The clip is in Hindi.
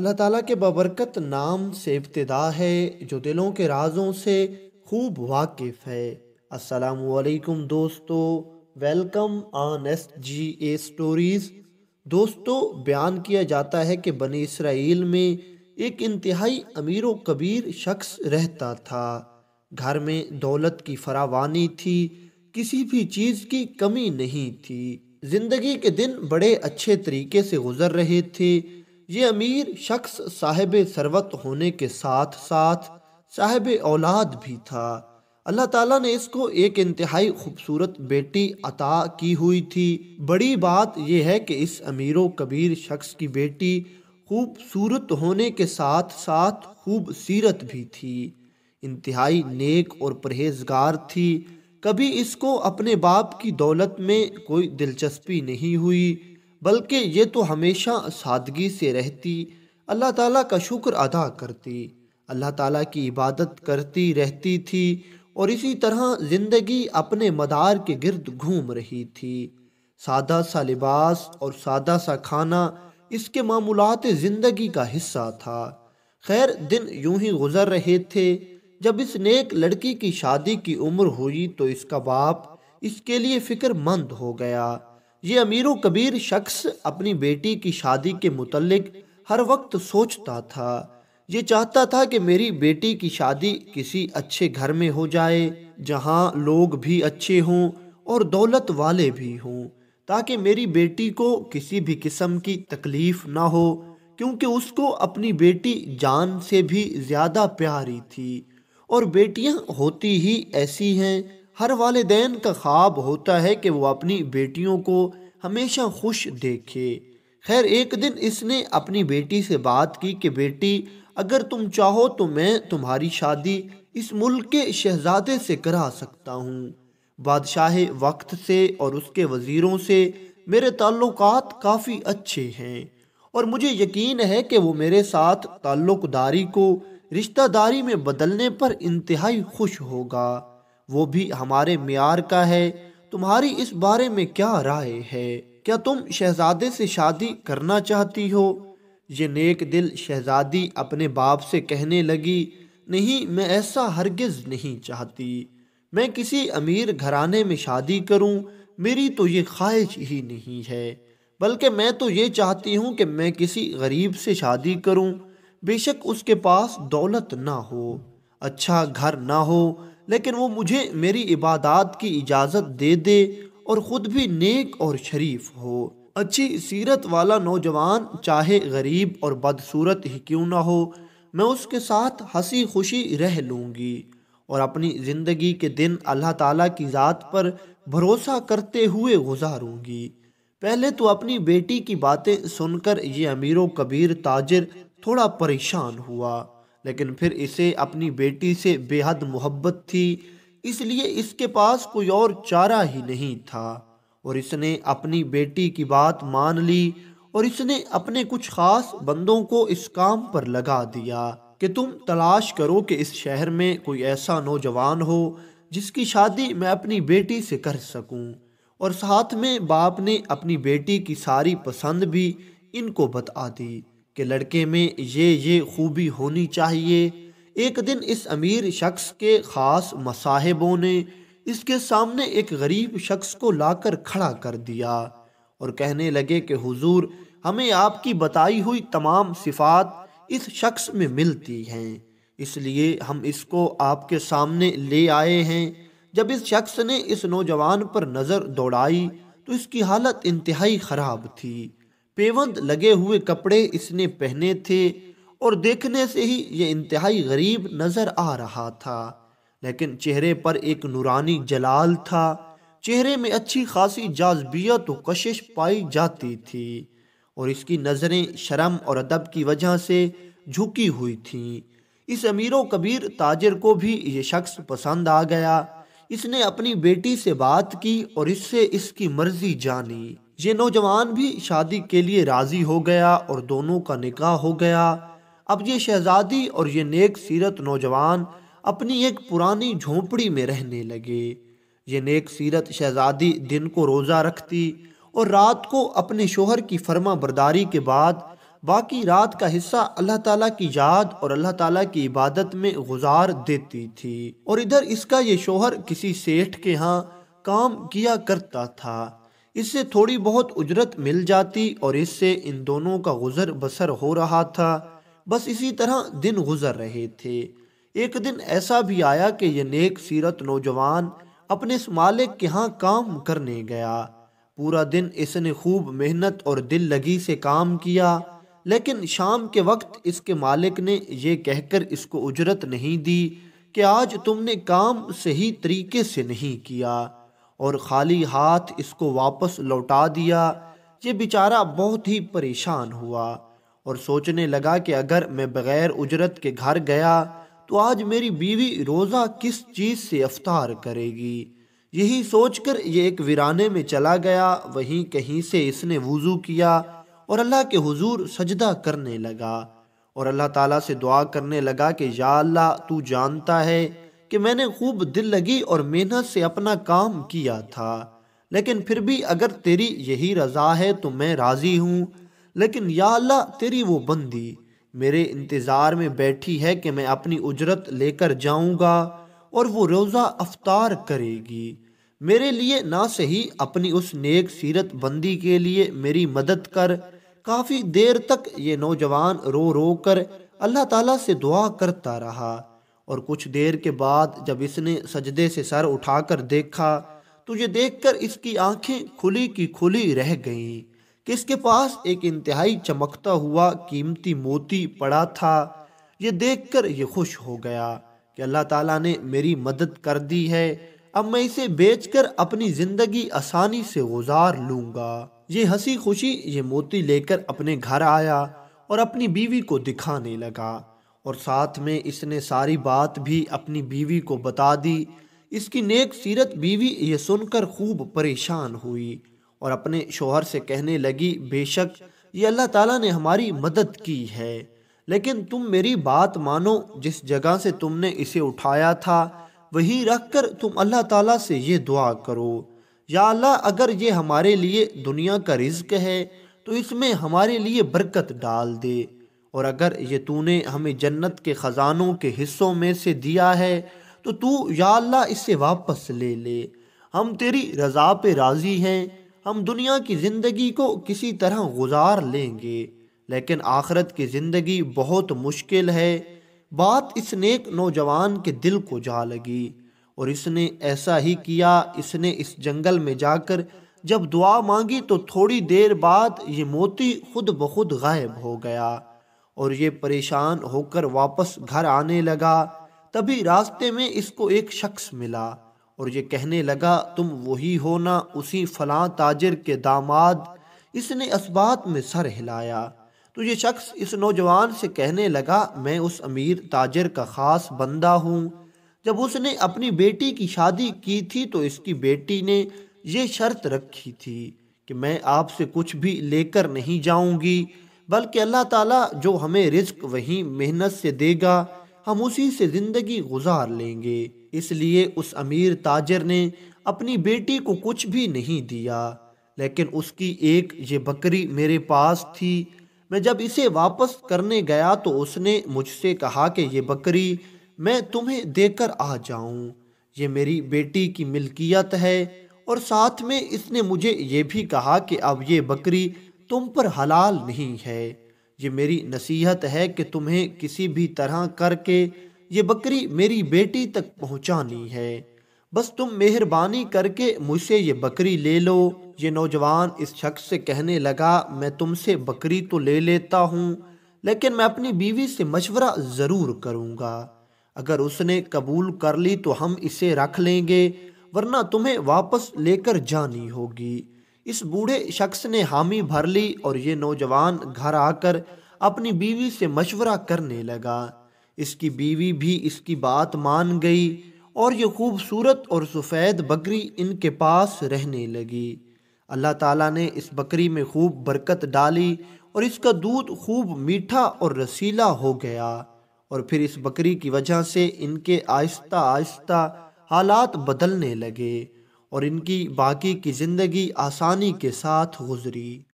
अल्लाह ताला के बबरकत नाम से इब्तदा है जो दिलों के राजों से खूब वाकिफ़ है असलकुम दोस्तों welcome on S G A stories दोस्तों बयान किया जाता है कि बनी इसराइल में एक इंतहाई अमीर व कबीर शख्स रहता था घर में दौलत की फरावानी थी किसी भी चीज़ की कमी नहीं थी ज़िंदगी के दिन बड़े अच्छे तरीके से गुजर रहे थे ये अमीर शख्स साहेब सरवत होने के साथ साथ साहेब औलाद भी था अल्लाह ताला ने इसको एक इंतहाई खूबसूरत बेटी अता की हुई थी बड़ी बात यह है कि इस अमीर कबीर शख्स की बेटी खूबसूरत होने के साथ साथ खूब सीरत भी थी इंतहाई नेक और परहेजगार थी कभी इसको अपने बाप की दौलत में कोई दिलचस्पी नहीं हुई बल्कि ये तो हमेशा सादगी से रहती अल्लाह ताला का शुक्र अदा करती अल्लाह ताला की इबादत करती रहती थी और इसी तरह ज़िंदगी अपने मदार के गिरद घूम रही थी सादा सा लिबास और सादा सा खाना इसके मामूलत ज़िंदगी का हिस्सा था खैर दिन यूं ही गुजर रहे थे जब इस नेक लड़की की शादी की उम्र हुई तो इसका बाप इसके लिए फ़िक्रमंद हो गया ये अमीर कबीर शख्स अपनी बेटी की शादी के मुतलक हर वक्त सोचता था ये चाहता था कि मेरी बेटी की शादी किसी अच्छे घर में हो जाए जहाँ लोग भी अच्छे हों और दौलत वाले भी हों ताकि मेरी बेटी को किसी भी किस्म की तकलीफ़ ना हो क्योंकि उसको अपनी बेटी जान से भी ज़्यादा प्यारी थी और बेटियां होती ही ऐसी हैं हर वालदेन का ख्वाब होता है कि वो अपनी बेटियों को हमेशा खुश देखे खैर एक दिन इसने अपनी बेटी से बात की कि बेटी अगर तुम चाहो तो मैं तुम्हारी शादी इस मुल्क के शहजादे से करा सकता हूँ बादशाह वक्त से और उसके वज़ीरों से मेरे ताल्लुकात काफ़ी अच्छे हैं और मुझे यकीन है कि वो मेरे साथ ताल्लुकदारी को रिश्तेदारी में बदलने पर इंतहाई खुश होगा वो भी हमारे मैार का है तुम्हारी इस बारे में क्या राय है क्या तुम शहजादे से शादी करना चाहती हो ये नेक दिल शहजादी अपने बाप से कहने लगी नहीं मैं ऐसा हरगिज नहीं चाहती मैं किसी अमीर घराने में शादी करूं मेरी तो ये ख्वाहिश ही नहीं है बल्कि मैं तो ये चाहती हूं कि मैं किसी गरीब से शादी करूं बेशक उसके पास दौलत ना हो अच्छा घर ना हो लेकिन वो मुझे मेरी इबादत की इजाज़त दे दे और ख़ुद भी नेक और शरीफ हो अच्छी सीरत वाला नौजवान चाहे गरीब और बदसूरत ही क्यों ना हो मैं उसके साथ हंसी खुशी रह लूँगी और अपनी ज़िंदगी के दिन अल्लाह ताला की ज़ात पर भरोसा करते हुए गुजारूँगी पहले तो अपनी बेटी की बातें सुनकर ये अमीरों कबीर ताजर थोड़ा परेशान हुआ लेकिन फिर इसे अपनी बेटी से बेहद मोहब्बत थी इसलिए इसके पास कोई और चारा ही नहीं था और इसने अपनी बेटी की बात मान ली और इसने अपने कुछ ख़ास बंदों को इस काम पर लगा दिया कि तुम तलाश करो कि इस शहर में कोई ऐसा नौजवान हो जिसकी शादी मैं अपनी बेटी से कर सकूं और साथ में बाप ने अपनी बेटी की सारी पसंद भी इनको बता दी कि लड़के में ये ये खूबी होनी चाहिए एक दिन इस अमीर शख्स के ख़ास मसाहिबों ने इसके सामने एक गरीब शख्स को लाकर खड़ा कर दिया और कहने लगे कि हुजूर हमें आपकी बताई हुई तमाम सिफात इस शख्स में मिलती हैं इसलिए हम इसको आपके सामने ले आए हैं जब इस शख्स ने इस नौजवान पर नज़र दौड़ाई तो इसकी हालत इंतहाई ख़राब थी पेवंद लगे हुए कपड़े इसने पहने थे और देखने से ही ये इंतहाई गरीब नज़र आ रहा था लेकिन चेहरे पर एक नूरानी जलाल था चेहरे में अच्छी खासी जाजबियत तो कशिश पाई जाती थी और इसकी नज़रें शर्म और अदब की वजह से झुकी हुई थीं इस अमीरों कबीर ताजर को भी ये शख्स पसंद आ गया इसने अपनी बेटी से बात की और इससे इसकी मर्जी जानी ये नौजवान भी शादी के लिए राजी हो गया और दोनों का निकाह हो गया अब ये शहजादी और ये नेक सीरत नौजवान अपनी एक पुरानी झोंपड़ी में रहने लगे ये नेक सीरत शहजादी दिन को रोज़ा रखती और रात को अपने शोहर की फर्मा बरदारी के बाद बाकी रात का हिस्सा अल्लाह ताला की याद और अल्लाह ताला की इबादत में गुजार देती थी और इधर इसका ये शोहर किसी सेठ के यहाँ काम किया करता था इससे थोड़ी बहुत उजरत मिल जाती और इससे इन दोनों का गुजर बसर हो रहा था बस इसी तरह दिन गुजर रहे थे एक दिन ऐसा भी आया कि यह नेक सीरत नौजवान अपने इस मालिक के यहाँ काम करने गया पूरा दिन इसने खूब मेहनत और दिल लगी से काम किया लेकिन शाम के वक्त इसके मालिक ने यह कहकर इसको उजरत नहीं दी कि आज तुमने काम सही तरीके से नहीं किया और खाली हाथ इसको वापस लौटा दिया ये बेचारा बहुत ही परेशान हुआ और सोचने लगा कि अगर मैं बग़ैर उजरत के घर गया तो आज मेरी बीवी रोज़ा किस चीज़ से अफ्तार करेगी यही सोचकर ये एक वीराने में चला गया वहीं कहीं से इसने वज़ू किया और अल्लाह के हुजूर सजदा करने लगा और अल्लाह ताला से दुआ करने लगा कि या अल्लाह तू जानता है कि मैंने खूब दिल लगी और मेहनत से अपना काम किया था लेकिन फिर भी अगर तेरी यही रज़ा है तो मैं राज़ी हूँ लेकिन या अल्लाह तेरी वो बंदी मेरे इंतज़ार में बैठी है कि मैं अपनी उजरत लेकर जाऊँगा और वो रोज़ा अफ्तार करेगी मेरे लिए ना सही अपनी उस नेक सीरत बंदी के लिए मेरी मदद कर काफ़ी देर तक ये नौजवान रो रो कर अल्लाह ताला से दुआ करता रहा और कुछ देर के बाद जब इसने सजदे से सर उठाकर देखा तो ये देखकर इसकी आंखें खुली की खुली रह गईं कि इसके पास एक इंतहाई चमकता हुआ कीमती मोती पड़ा था ये देखकर ये खुश हो गया कि अल्लाह ताला ने मेरी मदद कर दी है अब मैं इसे बेचकर अपनी ज़िंदगी आसानी से गुजार लूँगा ये हंसी खुशी ये मोती लेकर अपने घर आया और अपनी बीवी को दिखाने लगा और साथ में इसने सारी बात भी अपनी बीवी को बता दी इसकी नेक सीरत बीवी ये सुनकर खूब परेशान हुई और अपने शोहर से कहने लगी बेशक ये अल्लाह ताला ने हमारी मदद की है लेकिन तुम मेरी बात मानो जिस जगह से तुमने इसे उठाया था वहीं रख कर तुम अल्लाह ताला से ये दुआ करो या अल्लाह अगर ये हमारे लिए दुनिया का रिज्क है तो इसमें हमारे लिए बरकत डाल दे और अगर ये तूने हमें जन्नत के ख़जानों के हिस्सों में से दिया है तो तू या अल्लाह इसे वापस ले ले हम तेरी रज़ा पे राज़ी हैं हम दुनिया की ज़िंदगी को किसी तरह गुजार लेंगे लेकिन आखरत की ज़िंदगी बहुत मुश्किल है बात इस नेक नौजवान के दिल को जा लगी और इसने ऐसा ही किया इसने इस जंगल में जाकर जब दुआ मांगी तो थोड़ी देर बाद ये मोती खुद ब खुद गायब हो गया और ये परेशान होकर वापस घर आने लगा तभी रास्ते में इसको एक शख्स मिला और ये कहने लगा तुम वही हो ना उसी फलां ताजिर के दामाद इसने असबात में सर हिलाया तो ये शख्स इस नौजवान से कहने लगा मैं उस अमीर ताजिर का ख़ास बंदा हूँ जब उसने अपनी बेटी की शादी की थी तो इसकी बेटी ने ये शर्त रखी थी कि मैं आपसे कुछ भी लेकर नहीं जाऊंगी बल्कि अल्लाह ताला जो हमें रिस्क वहीं मेहनत से देगा हम उसी से ज़िंदगी गुजार लेंगे इसलिए उस अमीर ताजर ने अपनी बेटी को कुछ भी नहीं दिया लेकिन उसकी एक ये बकरी मेरे पास थी मैं जब इसे वापस करने गया तो उसने मुझसे कहा कि ये बकरी मैं तुम्हें देकर आ जाऊं ये मेरी बेटी की मिल्कियत है और साथ में इसने मुझे ये भी कहा कि अब ये बकरी तुम पर हलाल नहीं है ये मेरी नसीहत है कि तुम्हें किसी भी तरह करके ये बकरी मेरी बेटी तक पहुंचानी है बस तुम मेहरबानी करके मुझसे ये बकरी ले लो ये नौजवान इस शख्स से कहने लगा मैं तुमसे बकरी तो ले लेता हूँ लेकिन मैं अपनी बीवी से मशवरा ज़रूर करूँगा अगर उसने कबूल कर ली तो हम इसे रख लेंगे वरना तुम्हें वापस लेकर जानी होगी इस बूढ़े शख्स ने हामी भर ली और ये नौजवान घर आकर अपनी बीवी से मशवरा करने लगा इसकी बीवी भी इसकी बात मान गई और ये खूबसूरत और सफ़ेद बकरी इनके पास रहने लगी अल्लाह ताला ने इस बकरी में खूब बरकत डाली और इसका दूध खूब मीठा और रसीला हो गया और फिर इस बकरी की वजह से इनके आहिस्ता आहिस्ता हालात बदलने लगे और इनकी बाकी की ज़िंदगी आसानी के साथ गुजरी